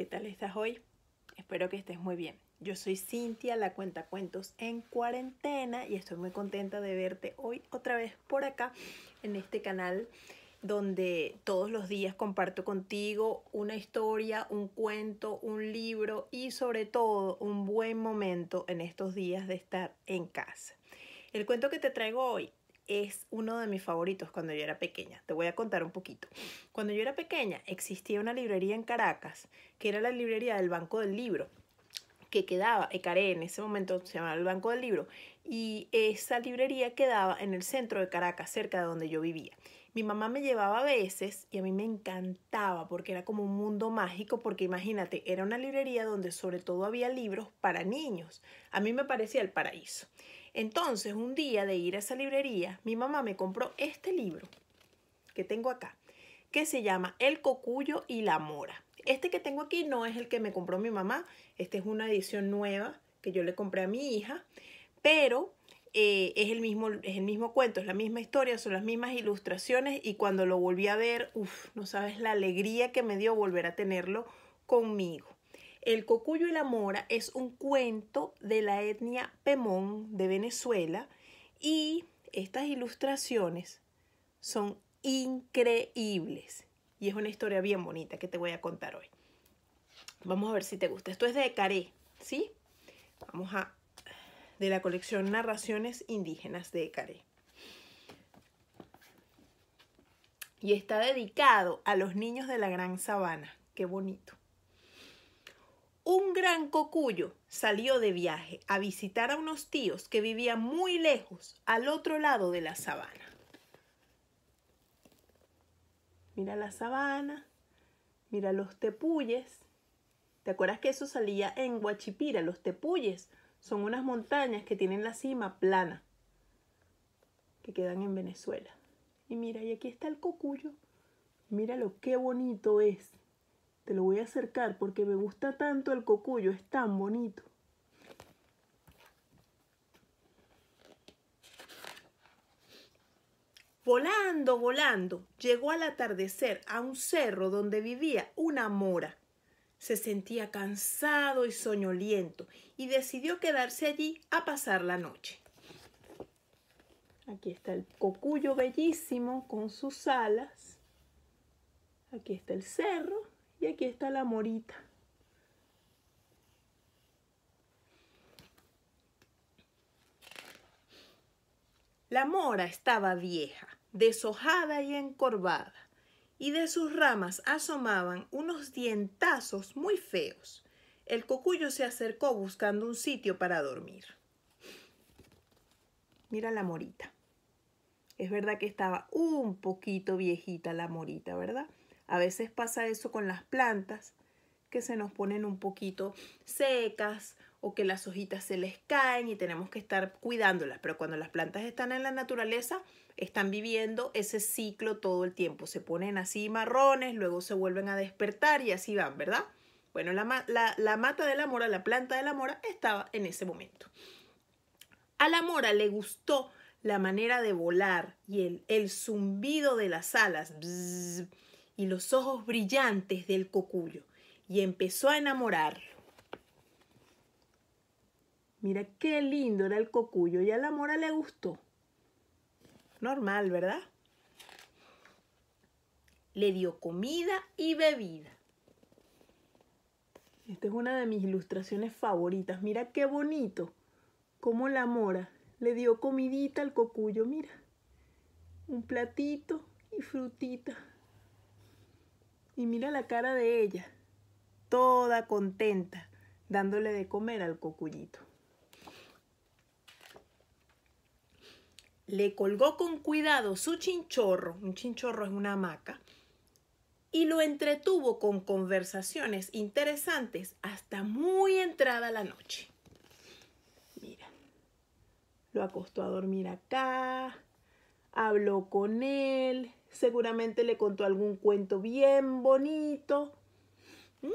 ¿Qué tal estás hoy? Espero que estés muy bien. Yo soy Cintia, la cuenta cuentos en cuarentena y estoy muy contenta de verte hoy otra vez por acá en este canal donde todos los días comparto contigo una historia, un cuento, un libro y sobre todo un buen momento en estos días de estar en casa. El cuento que te traigo hoy es uno de mis favoritos cuando yo era pequeña. Te voy a contar un poquito. Cuando yo era pequeña existía una librería en Caracas, que era la librería del Banco del Libro, que quedaba, Ecaré en ese momento se llamaba el Banco del Libro, y esa librería quedaba en el centro de Caracas, cerca de donde yo vivía. Mi mamá me llevaba a veces y a mí me encantaba porque era como un mundo mágico, porque imagínate, era una librería donde sobre todo había libros para niños. A mí me parecía el paraíso. Entonces, un día de ir a esa librería, mi mamá me compró este libro que tengo acá, que se llama El Cocuyo y la Mora. Este que tengo aquí no es el que me compró mi mamá, Este es una edición nueva que yo le compré a mi hija, pero eh, es, el mismo, es el mismo cuento, es la misma historia, son las mismas ilustraciones y cuando lo volví a ver, uff, no sabes la alegría que me dio volver a tenerlo conmigo. El Cocuyo y la Mora es un cuento de la etnia Pemón de Venezuela y estas ilustraciones son increíbles y es una historia bien bonita que te voy a contar hoy. Vamos a ver si te gusta. Esto es de Caré, ¿sí? Vamos a de la colección Narraciones Indígenas de Ecaré. Y está dedicado a los niños de la Gran Sabana. Qué bonito. Un gran cocuyo salió de viaje a visitar a unos tíos que vivían muy lejos, al otro lado de la sabana. Mira la sabana, mira los tepuyes. ¿Te acuerdas que eso salía en Guachipira, los tepuyes? Son unas montañas que tienen la cima plana, que quedan en Venezuela. Y mira, y aquí está el cocuyo. Míralo, qué bonito es. Te lo voy a acercar porque me gusta tanto el cocuyo, es tan bonito. Volando, volando, llegó al atardecer a un cerro donde vivía una mora. Se sentía cansado y soñoliento y decidió quedarse allí a pasar la noche. Aquí está el cocuyo bellísimo con sus alas. Aquí está el cerro y aquí está la morita. La mora estaba vieja, deshojada y encorvada y de sus ramas asomaban unos dientazos muy feos. El cocuyo se acercó buscando un sitio para dormir. Mira la morita. Es verdad que estaba un poquito viejita la morita, ¿verdad? A veces pasa eso con las plantas, que se nos ponen un poquito secas o que las hojitas se les caen y tenemos que estar cuidándolas. Pero cuando las plantas están en la naturaleza, están viviendo ese ciclo todo el tiempo. Se ponen así marrones, luego se vuelven a despertar y así van, ¿verdad? Bueno, la, mata de la mora, la planta de la mora, estaba en ese momento. A la mora le gustó la manera de volar y el, zumbido de las alas y los ojos brillantes del cocuyo y empezó a enamorar Mira qué lindo era el cocuyo y a la mora le gustó. Normal, ¿verdad? Le dio comida y bebida. Esta es una de mis ilustraciones favoritas. Mira qué bonito. cómo la mora le dio comidita al cocuyo, mira. Un platito y frutita. Y mira la cara de ella, toda contenta, dándole de comer al cocuyito. le colgó con cuidado su chinchorro, un chinchorro es una hamaca, y lo entretuvo con conversaciones interesantes hasta muy entrada la noche. Mira, lo acostó a dormir acá, habló con él, seguramente le contó algún cuento bien bonito. ¿Mm?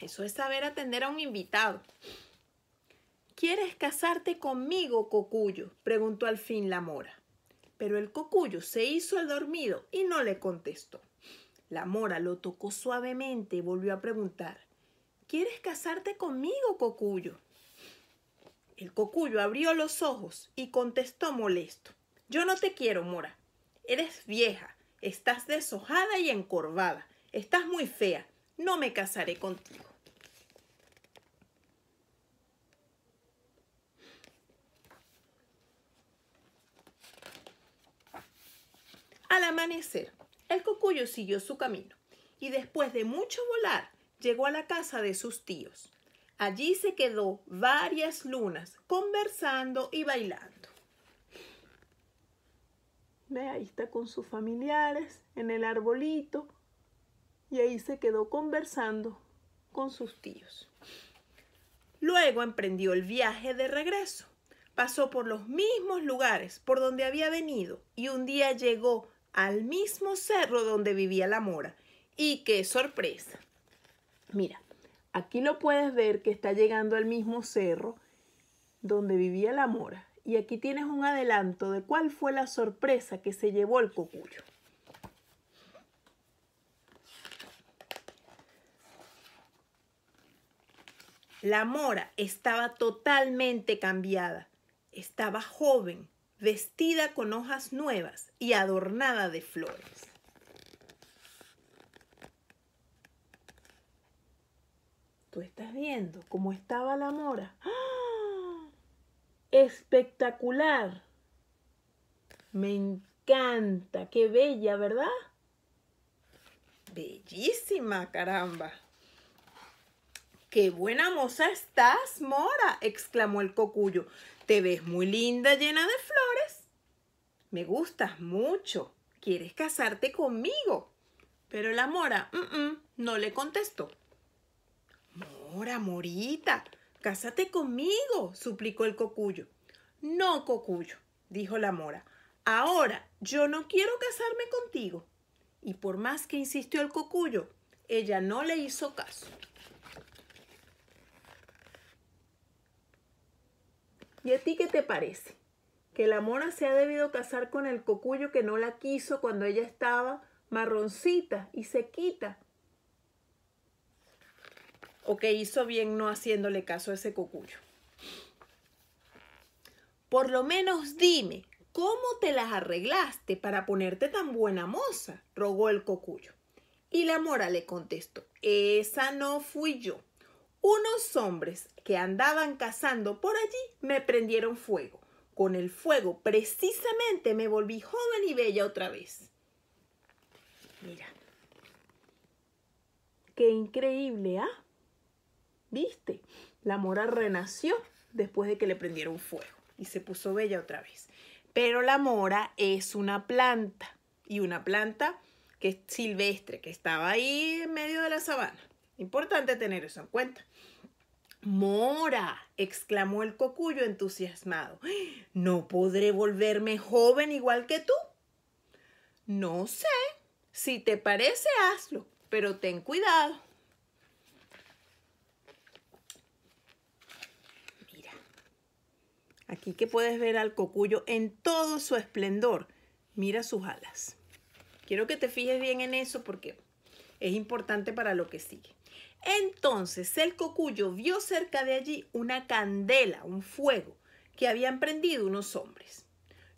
Eso es saber atender a un invitado. ¿Quieres casarte conmigo, Cocuyo? preguntó al fin la mora. Pero el Cocuyo se hizo el dormido y no le contestó. La mora lo tocó suavemente y volvió a preguntar. ¿Quieres casarte conmigo, Cocuyo? El Cocuyo abrió los ojos y contestó molesto. Yo no te quiero, mora. Eres vieja, estás deshojada y encorvada, estás muy fea. No me casaré contigo. amanecer, el cocuyo siguió su camino y después de mucho volar llegó a la casa de sus tíos. Allí se quedó varias lunas conversando y bailando. ahí está con sus familiares en el arbolito y ahí se quedó conversando con sus tíos. Luego emprendió el viaje de regreso. Pasó por los mismos lugares por donde había venido y un día llegó al mismo cerro donde vivía la mora. Y qué sorpresa. Mira, aquí lo puedes ver que está llegando al mismo cerro donde vivía la mora. Y aquí tienes un adelanto de cuál fue la sorpresa que se llevó el cocuyo. La mora estaba totalmente cambiada. Estaba joven, vestida con hojas nuevas y adornada de flores. Tú estás viendo cómo estaba la mora. ¡Ah! Espectacular. Me encanta. Qué bella, ¿verdad? Bellísima, caramba. ¡Qué buena moza estás, Mora! exclamó el cocuyo. Te ves muy linda, llena de flores. Me gustas mucho. ¿Quieres casarte conmigo? Pero la mora no le contestó. Mora, morita, cásate conmigo, suplicó el cocuyo. No, cocuyo, dijo la mora. Ahora yo no quiero casarme contigo. Y por más que insistió el cocuyo, ella no le hizo caso. ¿Y a ti qué te parece? ¿Que la mora se ha debido casar con el cocuyo que no la quiso cuando ella estaba marroncita y sequita? ¿O que hizo bien no haciéndole caso a ese cocuyo? Por lo menos dime, ¿cómo te las arreglaste para ponerte tan buena moza? rogó el cocuyo. Y la mora le contestó, esa no fui yo. Unos hombres que andaban cazando por allí me prendieron fuego. Con el fuego precisamente me volví joven y bella otra vez. Mira. Qué increíble, ¿ah? ¿Viste? La mora renació después de que le prendieron fuego y se puso bella otra vez. Pero la mora es una planta y una planta que es silvestre, que estaba ahí en medio de la sabana. Importante tener eso en cuenta. Mora, exclamó el cocuyo entusiasmado, ¿no podré volverme joven igual que tú? No sé, si te parece, hazlo, pero ten cuidado. Mira, aquí que puedes ver al cocuyo en todo su esplendor. Mira sus alas. Quiero que te fijes bien en eso porque es importante para lo que sigue. Entonces el cocuyo vio cerca de allí una candela, un fuego, que habían prendido unos hombres.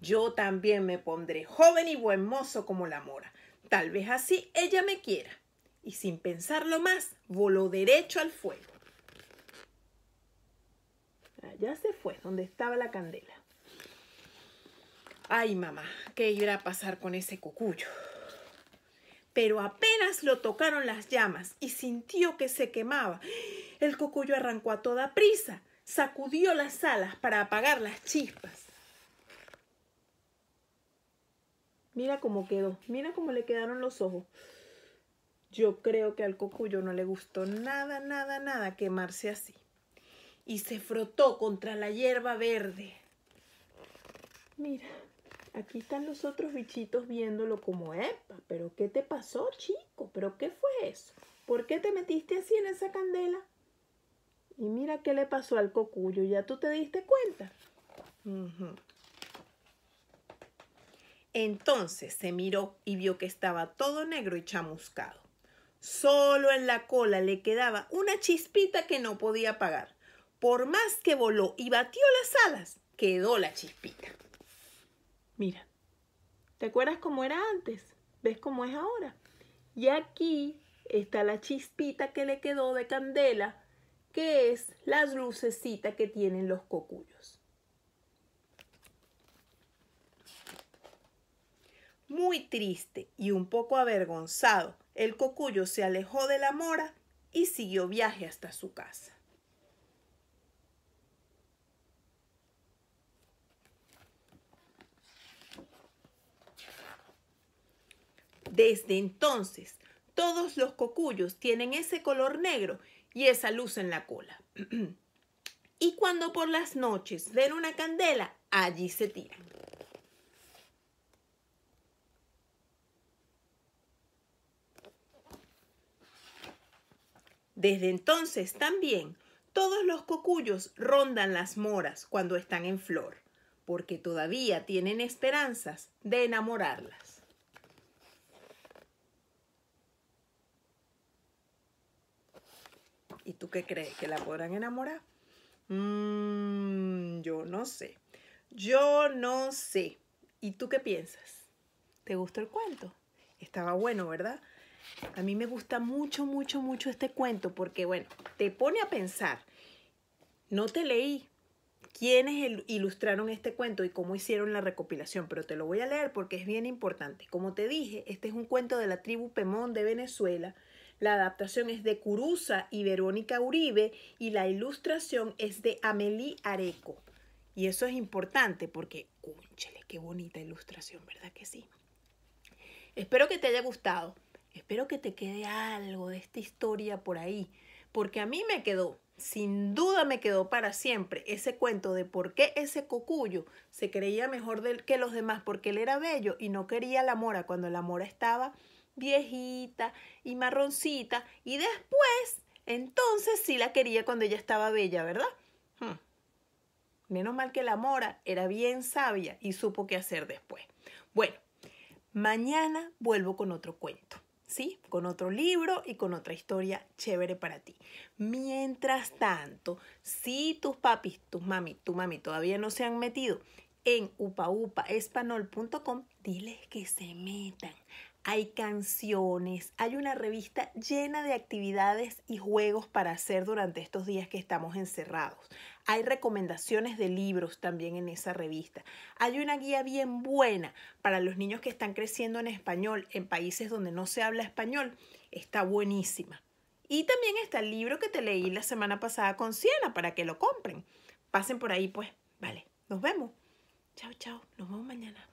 Yo también me pondré joven y buen mozo como la mora. Tal vez así ella me quiera. Y sin pensarlo más, voló derecho al fuego. Allá se fue, donde estaba la candela. Ay, mamá, ¿qué irá a pasar con ese cocuyo? pero apenas lo tocaron las llamas y sintió que se quemaba. El cocuyo arrancó a toda prisa, sacudió las alas para apagar las chispas. Mira cómo quedó, mira cómo le quedaron los ojos. Yo creo que al cocuyo no le gustó nada, nada, nada quemarse así. Y se frotó contra la hierba verde. Mira. Aquí están los otros bichitos viéndolo como, epa, pero ¿qué te pasó, chico? ¿Pero qué fue eso? ¿Por qué te metiste así en esa candela? Y mira qué le pasó al cocuyo, ya tú te diste cuenta. Entonces se miró y vio que estaba todo negro y chamuscado. Solo en la cola le quedaba una chispita que no podía apagar. Por más que voló y batió las alas, quedó la chispita. Mira, ¿te acuerdas cómo era antes? ¿Ves cómo es ahora? Y aquí está la chispita que le quedó de candela, que es las lucecitas que tienen los cocuyos. Muy triste y un poco avergonzado, el cocuyo se alejó de la mora y siguió viaje hasta su casa. Desde entonces, todos los cocuyos tienen ese color negro y esa luz en la cola. y cuando por las noches ven una candela, allí se tiran. Desde entonces también todos los cocuyos rondan las moras cuando están en flor, porque todavía tienen esperanzas de enamorarlas. ¿Y tú qué crees? ¿Que la podrán enamorar? Mm, yo no sé. Yo no sé. ¿Y tú qué piensas? ¿Te gustó el cuento? Estaba bueno, ¿verdad? A mí me gusta mucho, mucho, mucho este cuento porque, bueno, te pone a pensar. No te leí quiénes ilustraron este cuento y cómo hicieron la recopilación, pero te lo voy a leer porque es bien importante. Como te dije, este es un cuento de la tribu Pemón de Venezuela la adaptación es de Curuza y Verónica Uribe y la ilustración es de Amelie Areco. Y eso es importante porque, cúnchele, qué bonita ilustración, ¿verdad que sí? Espero que te haya gustado. Espero que te quede algo de esta historia por ahí, porque a mí me quedó, sin duda me quedó para siempre ese cuento de por qué ese cocuyo se creía mejor que los demás porque él era bello y no quería la mora cuando la mora estaba viejita y marroncita. Y después, entonces sí la quería cuando ella estaba bella, ¿verdad? Hmm. Menos mal que la mora era bien sabia y supo qué hacer después. Bueno, mañana vuelvo con otro cuento. ¿Sí? Con otro libro y con otra historia chévere para ti. Mientras tanto, si tus papis, tus mami, tu mami todavía no se han metido en upaupaespanol.com, diles que se metan hay canciones, hay una revista llena de actividades y juegos para hacer durante estos días que estamos encerrados. Hay recomendaciones de libros también en esa revista. Hay una guía bien buena para los niños que están creciendo en español en países donde no se habla español. Está buenísima. Y también está el libro que te leí la semana pasada con Siena para que lo compren. Pasen por ahí pues. Vale, nos vemos. Chao, chao. Nos vemos mañana.